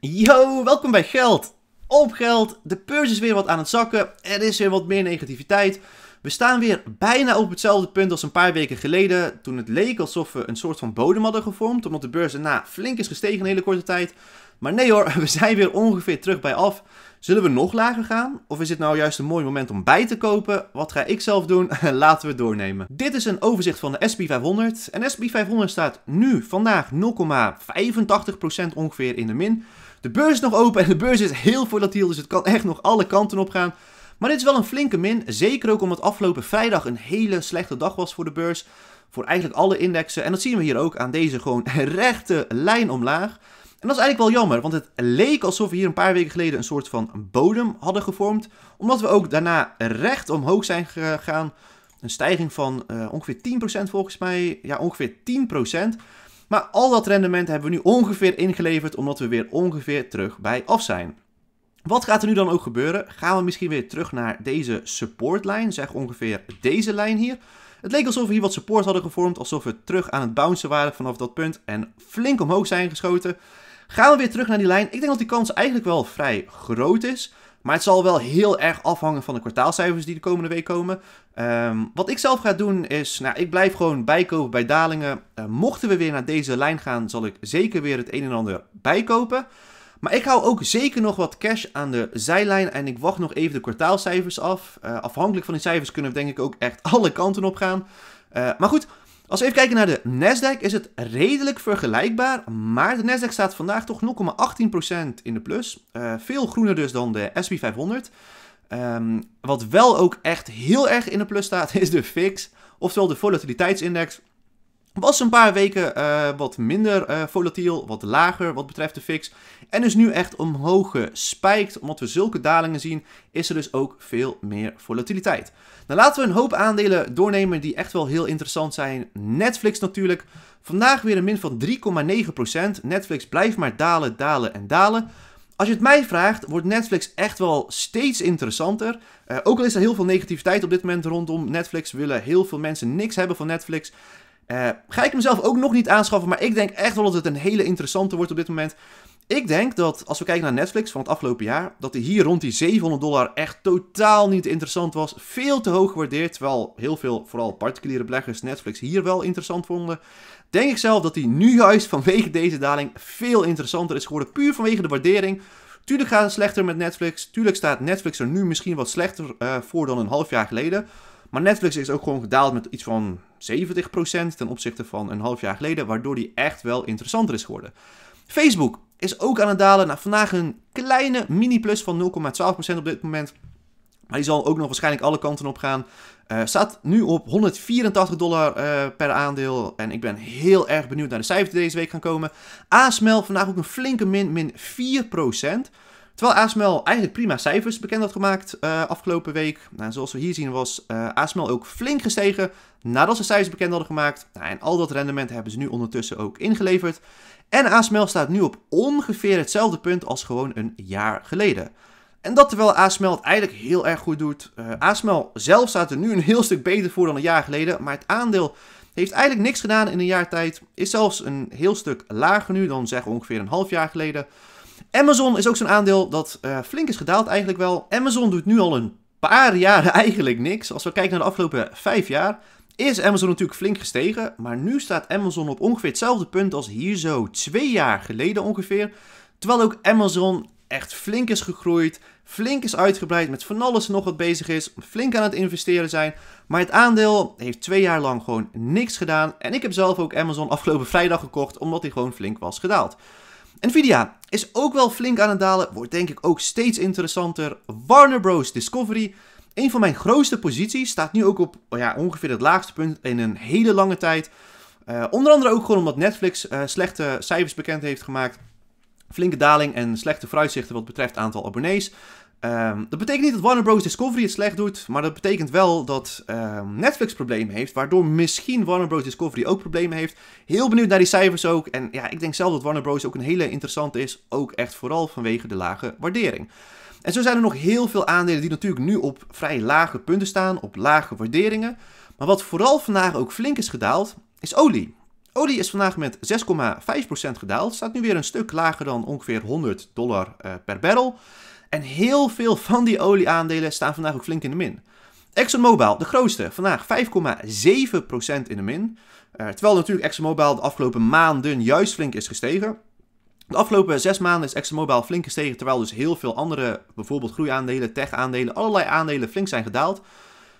Yo, welkom bij Geld. Op geld, de beurs is weer wat aan het zakken, er is weer wat meer negativiteit. We staan weer bijna op hetzelfde punt als een paar weken geleden, toen het leek alsof we een soort van bodem hadden gevormd, omdat de beurs daarna flink is gestegen in een hele korte tijd. Maar nee hoor, we zijn weer ongeveer terug bij af. Zullen we nog lager gaan? Of is dit nou juist een mooi moment om bij te kopen? Wat ga ik zelf doen? Laten we doornemen. Dit is een overzicht van de SP 500. En SP 500 staat nu vandaag 0,85% ongeveer in de min. De beurs is nog open en de beurs is heel volatiel, dus het kan echt nog alle kanten op gaan. Maar dit is wel een flinke min, zeker ook omdat afgelopen vrijdag een hele slechte dag was voor de beurs. Voor eigenlijk alle indexen. En dat zien we hier ook aan deze gewoon rechte lijn omlaag. En dat is eigenlijk wel jammer, want het leek alsof we hier een paar weken geleden een soort van bodem hadden gevormd. Omdat we ook daarna recht omhoog zijn gegaan. Een stijging van uh, ongeveer 10% volgens mij. Ja, ongeveer 10%. Maar al dat rendement hebben we nu ongeveer ingeleverd omdat we weer ongeveer terug bij af zijn. Wat gaat er nu dan ook gebeuren? Gaan we misschien weer terug naar deze supportlijn, zeg ongeveer deze lijn hier. Het leek alsof we hier wat support hadden gevormd, alsof we terug aan het bouncen waren vanaf dat punt en flink omhoog zijn geschoten. Gaan we weer terug naar die lijn? Ik denk dat die kans eigenlijk wel vrij groot is. Maar het zal wel heel erg afhangen van de kwartaalcijfers die de komende week komen. Ehm, wat ik zelf ga doen is, nou, ik blijf gewoon bijkopen bij dalingen. Eh, mochten we weer naar deze lijn gaan, zal ik zeker weer het een en ander bijkopen. Maar ik hou ook zeker nog wat cash aan de zijlijn en ik wacht nog even de kwartaalcijfers af. Eh, afhankelijk van die cijfers kunnen we denk ik ook echt alle kanten op gaan. Eh, maar goed, als we even kijken naar de Nasdaq is het redelijk vergelijkbaar, maar de Nasdaq staat vandaag toch 0,18% in de plus. Eh, veel groener dus dan de SP 500. Ehm, wat wel ook echt heel erg in de plus staat is de VIX, oftewel de volatiliteitsindex. Was een paar weken eh, wat minder uh, volatiel, wat lager wat betreft de fix. En is nu echt omhoog gespijkt. Omdat we zulke dalingen zien, is er dus ook veel meer volatiliteit. Nou, laten we een hoop aandelen doornemen die echt wel heel interessant zijn. Netflix natuurlijk. Vandaag weer een min van 3,9%. Netflix blijft maar dalen, dalen en dalen. Als je het mij vraagt, wordt Netflix echt wel steeds interessanter. Eh, ook al is er heel veel negativiteit op dit moment rondom Netflix, willen heel veel mensen niks hebben van Netflix. Eh, ga ik hem zelf ook nog niet aanschaffen, maar ik denk echt wel dat het een hele interessante wordt op dit moment. Ik denk dat als we kijken naar Netflix van het afgelopen jaar, dat die hier rond die 700 dollar echt totaal niet interessant was. Veel te hoog gewaardeerd, terwijl heel veel, vooral particuliere beleggers, Netflix hier wel interessant vonden. Denk ik zelf dat die nu juist vanwege deze daling veel interessanter is geworden, puur vanwege de waardering. Tuurlijk gaat het slechter met Netflix. Tuurlijk staat Netflix er nu misschien wat slechter eh, voor dan een half jaar geleden. Maar Netflix is ook gewoon gedaald met iets van 70% ten opzichte van een half jaar geleden, waardoor die echt wel interessanter is geworden. Facebook is ook aan het dalen. Nou, vandaag een kleine mini-plus van 0,12% op dit moment. Maar die zal ook nog waarschijnlijk alle kanten op gaan. Eh, staat nu op 184 dollar eh, per aandeel. En ik ben heel erg benieuwd naar de cijfers die deze week gaan komen. ASML vandaag ook een flinke min, min 4%. Terwijl ASML eigenlijk prima cijfers bekend had gemaakt eh, afgelopen week. Nou, zoals we hier zien was uh, eh, ASML ook flink gestegen nadat ze cijfers bekend hadden gemaakt. Nou, en al dat rendement hebben ze nu ondertussen ook ingeleverd. En ASML staat nu op ongeveer hetzelfde punt als gewoon een jaar geleden. En dat terwijl ASML het eigenlijk heel erg goed doet. Uh, eh, ASML zelf staat er nu een heel stuk beter voor dan een jaar geleden. Maar het aandeel heeft eigenlijk niks gedaan in een jaar tijd. Is zelfs een heel stuk lager nu dan zeg ongeveer een half jaar geleden. Amazon is ook zo'n aandeel dat eh, flink is gedaald eigenlijk wel. Amazon doet nu al een paar jaren eigenlijk niks. Als we kijken naar de afgelopen vijf jaar, is Amazon natuurlijk flink gestegen. Maar nu staat Amazon op ongeveer hetzelfde punt als hier zo twee jaar geleden ongeveer. Terwijl ook Amazon echt flink is gegroeid, flink is uitgebreid, met van alles nog wat bezig is, flink aan het investeren zijn. Maar het aandeel heeft twee jaar lang gewoon niks gedaan. En ik heb zelf ook Amazon afgelopen vrijdag gekocht, omdat hij gewoon flink was gedaald. Nvidia is ook wel flink aan het dalen, wordt denk ik ook steeds interessanter. Warner Bros. Discovery, een van mijn grootste posities, staat nu ook op nou ja, ongeveer het laagste punt in een hele lange tijd. Eh, onder andere ook gewoon omdat Netflix eh, slechte cijfers bekend heeft gemaakt. Flinke daling en slechte vooruitzichten wat betreft aantal abonnees. Ehm, dat betekent niet dat Warner Bros. Discovery het slecht doet, maar dat betekent wel dat ehm, Netflix problemen heeft, waardoor misschien Warner Bros. Discovery ook problemen heeft. Heel benieuwd naar die cijfers ook. En ja, ik denk zelf dat Warner Bros. ook een hele interessante is, ook echt vooral vanwege de lage waardering. En zo zijn er nog heel veel aandelen die natuurlijk nu op vrij lage punten staan, op lage waarderingen. Maar wat vooral vandaag ook flink is gedaald, is olie. Olie is vandaag met 6,5% gedaald, staat nu weer een stuk lager dan ongeveer 100 dollar eh, per barrel. En heel veel van die olieaandelen staan vandaag ook flink in de min. ExxonMobil, de grootste, vandaag 5,7% in de min. Eh, terwijl natuurlijk ExxonMobil de afgelopen maanden juist flink is gestegen. De afgelopen zes maanden is ExxonMobil flink gestegen, terwijl dus heel veel andere, bijvoorbeeld groeiaandelen, tech-aandelen, allerlei aandelen flink zijn gedaald.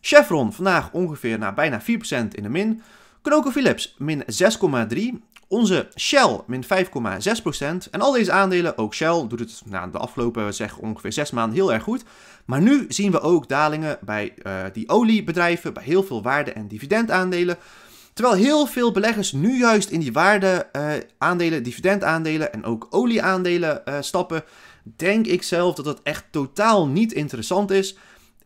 Chevron vandaag ongeveer naar bijna 4% in de min. Philips min 6,3. Onze Shell, min 5,6%. En al deze aandelen, ook Shell, doet het nou, de afgelopen zeg, ongeveer 6 maanden heel erg goed. Maar nu zien we ook dalingen bij eh, die oliebedrijven, bij heel veel waarde- en dividendaandelen. Terwijl heel veel beleggers nu juist in die waarde uh, dividendaandelen en ook olieaandelen uh, stappen, denk ik zelf dat dat echt totaal niet interessant is.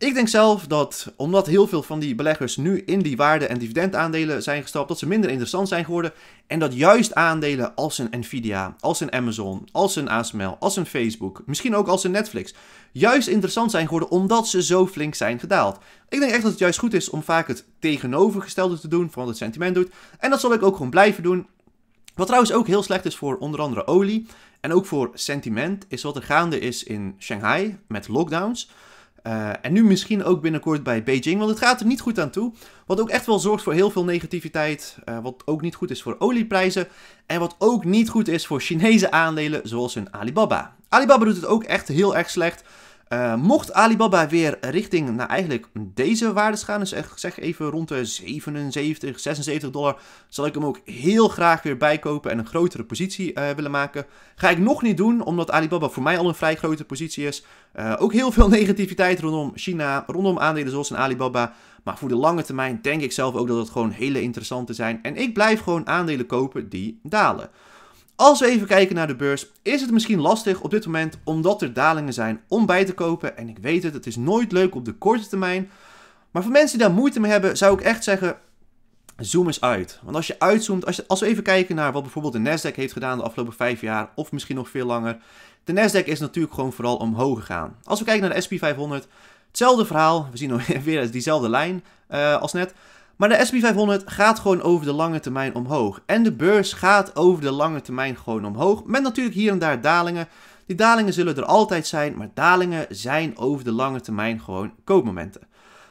Ik denk zelf dat omdat heel veel van die beleggers nu in die waarde- en dividendaandelen zijn gestapt, dat ze minder interessant zijn geworden. En dat juist aandelen als een Nvidia, als een Amazon, als een ASML, als een Facebook, misschien ook als een Netflix, juist interessant zijn geworden omdat ze zo flink zijn gedaald. Ik denk echt dat het juist goed is om vaak het tegenovergestelde te doen van wat het sentiment doet. En dat zal ik ook gewoon blijven doen. Wat trouwens ook heel slecht is voor onder andere olie en ook voor sentiment, is wat er gaande is in Shanghai met lockdowns. Eh, en nu misschien ook binnenkort bij Beijing, want het gaat er niet goed aan toe. Wat ook echt wel zorgt voor heel veel negativiteit. Eh, wat ook niet goed is voor olieprijzen. En wat ook niet goed is voor Chinese aandelen zoals hun Alibaba. Alibaba doet het ook echt heel erg slecht. Eh, mocht Alibaba weer richting nou, eigenlijk deze waardes gaan, dus echt, zeg even rond de 77, 76 dollar, zal ik hem ook heel graag weer bijkopen en een grotere positie eh, willen maken. Ga ik nog niet doen, omdat Alibaba voor mij al een vrij grote positie is. Eh, ook heel veel negativiteit rondom China, rondom aandelen zoals in Alibaba. Maar voor de lange termijn denk ik zelf ook dat het gewoon hele interessante zijn. En ik blijf gewoon aandelen kopen die dalen. Als we even kijken naar de beurs, is het misschien lastig op dit moment omdat er dalingen zijn om bij te kopen. En ik weet het, het is nooit leuk op de korte termijn. Maar voor mensen die daar moeite mee hebben, zou ik echt zeggen, zoom eens uit. Want als je uitzoomt, als, je, als we even kijken naar wat bijvoorbeeld de Nasdaq heeft gedaan de afgelopen vijf jaar, of misschien nog veel langer. De Nasdaq is natuurlijk gewoon vooral omhoog gegaan. Als we kijken naar de SP 500, hetzelfde verhaal. We zien weer diezelfde lijn eh, als net. Maar de SP 500 gaat gewoon over de lange termijn omhoog. En de beurs gaat over de lange termijn gewoon omhoog. Met natuurlijk hier en daar dalingen. Die dalingen zullen er altijd zijn, maar dalingen zijn over de lange termijn gewoon koopmomenten.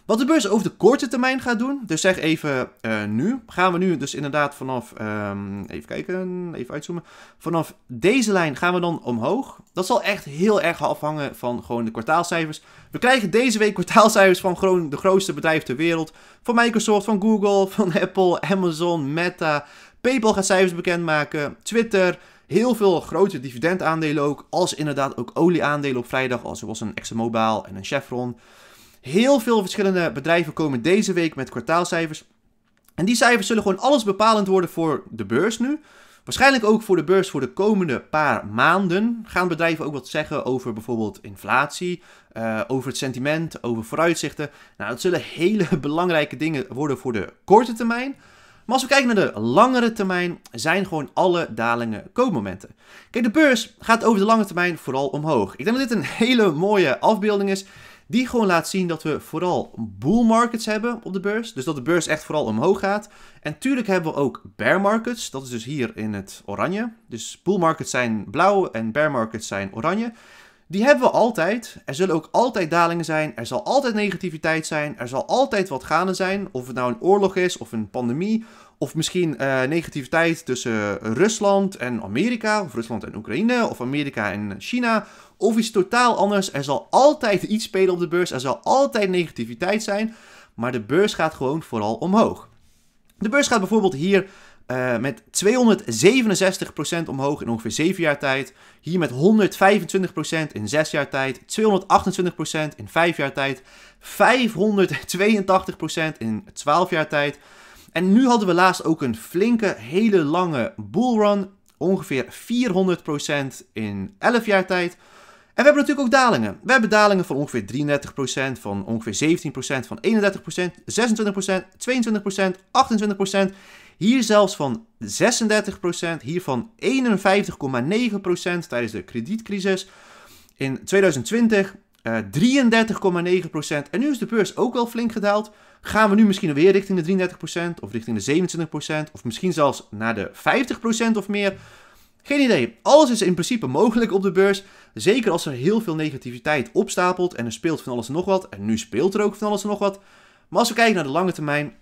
Wat de beurs over de korte termijn gaat doen, dus zeg even eh, nu, gaan we nu dus inderdaad vanaf, ehm, even kijken, even uitzoomen, vanaf deze lijn gaan we dan omhoog. Dat zal echt heel erg afhangen van gewoon de kwartaalcijfers. We krijgen deze week kwartaalcijfers van gewoon de grootste bedrijven ter wereld. Van Microsoft, van Google, van Apple, Amazon, Meta. PayPal gaat cijfers bekendmaken, Twitter heel veel grote dividendaandelen ook. Als inderdaad ook olieaandelen op vrijdag, als zoals een ExxonMobil en een Chevron. Heel veel verschillende bedrijven komen deze week met kwartaalcijfers. En die cijfers zullen gewoon alles bepalend worden voor de beurs nu. Waarschijnlijk ook voor de beurs voor de komende paar maanden. Gaan bedrijven ook wat zeggen over bijvoorbeeld inflatie, eh, over het sentiment, over vooruitzichten. Nou, dat zullen hele belangrijke dingen worden voor de korte termijn. Maar als we kijken naar de langere termijn, zijn gewoon alle dalingen koopmomenten. Kijk, de beurs gaat over de lange termijn vooral omhoog. Ik denk dat dit een hele mooie afbeelding is. Die gewoon laat zien dat we vooral bull markets hebben op de beurs. Dus dat de beurs echt vooral omhoog gaat. En tuurlijk hebben we ook bear markets. Dat is dus hier in het oranje. Dus bull markets zijn blauw en bear markets zijn oranje. Die hebben we altijd. Er zullen ook altijd dalingen zijn. Er zal altijd negativiteit zijn. Er zal altijd wat gaande zijn. Of het nou een oorlog is, of een pandemie, of misschien eh, negativiteit tussen Rusland en Amerika, of Rusland en Oekraïne, of Amerika en China. Of iets totaal anders. Er zal altijd iets spelen op de beurs. Er zal altijd negativiteit zijn. Maar de beurs gaat gewoon vooral omhoog. De beurs gaat bijvoorbeeld hier eh, met 267% omhoog in ongeveer 7 jaar tijd. Hier met 125% in 6 jaar tijd. 228% in 5 jaar tijd. 582% in 12 jaar tijd. En nu hadden we laatst ook een flinke, hele lange bullrun. Ongeveer 400% in 11 jaar tijd. En we hebben natuurlijk ook dalingen. We hebben dalingen van ongeveer 33%, van ongeveer 17%, van 31%, 26%, 22%, 28%. Hier zelfs van 36%, hiervan 51,9% tijdens de kredietcrisis. In 2020 uh, 33,9%. En nu is de beurs ook wel flink gedaald. Gaan we nu misschien weer richting de 33% of richting de 27% of misschien zelfs naar de 50% of meer? Geen idee. Alles is in principe mogelijk op de beurs. Zeker als er heel veel negativiteit opstapelt en er speelt van alles en nog wat. En nu speelt er ook van alles en nog wat. Maar als we kijken naar de lange termijn,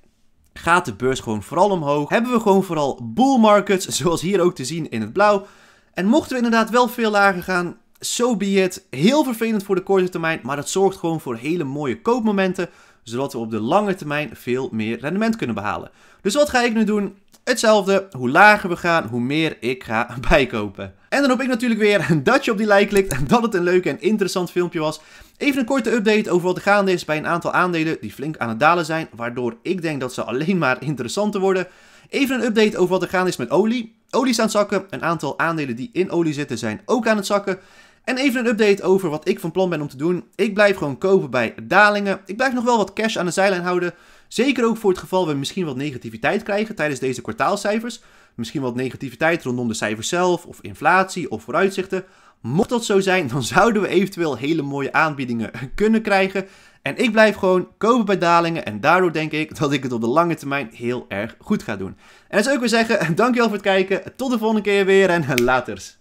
gaat de beurs gewoon vooral omhoog. Hebben we gewoon vooral bull markets, zoals hier ook te zien in het blauw. En mochten we inderdaad wel veel lager gaan, zo be het Heel vervelend voor de korte termijn, maar dat zorgt gewoon voor hele mooie koopmomenten, zodat we op de lange termijn veel meer rendement kunnen behalen. Dus wat ga ik nu doen? Hetzelfde, hoe lager we gaan, hoe meer ik ga bijkopen. En dan hoop ik natuurlijk weer dat je op die like klikt en dat het een leuk en interessant filmpje was. Even een korte update over wat er gaande is bij een aantal aandelen die flink aan het dalen zijn, waardoor ik denk dat ze alleen maar interessanter worden. Even een update over wat er gaande is met olie. Olie is aan het zakken, een aantal aandelen die in olie zitten zijn ook aan het zakken. En even een update over wat ik van plan ben om te doen. Ik blijf gewoon kopen bij dalingen. Ik blijf nog wel wat cash aan de zijlijn houden. Zeker ook voor het geval we misschien wat negativiteit krijgen tijdens deze kwartaalcijfers. Misschien wat negativiteit rondom de cijfers zelf, of inflatie, of vooruitzichten. Mocht dat zo zijn, dan zouden we eventueel hele mooie aanbiedingen kunnen krijgen. En ik blijf gewoon kopen bij dalingen. En daardoor denk ik dat ik het op de lange termijn heel erg goed ga doen. En dat zou ik weer zeggen, dankjewel voor het kijken. Tot de volgende keer weer en laters.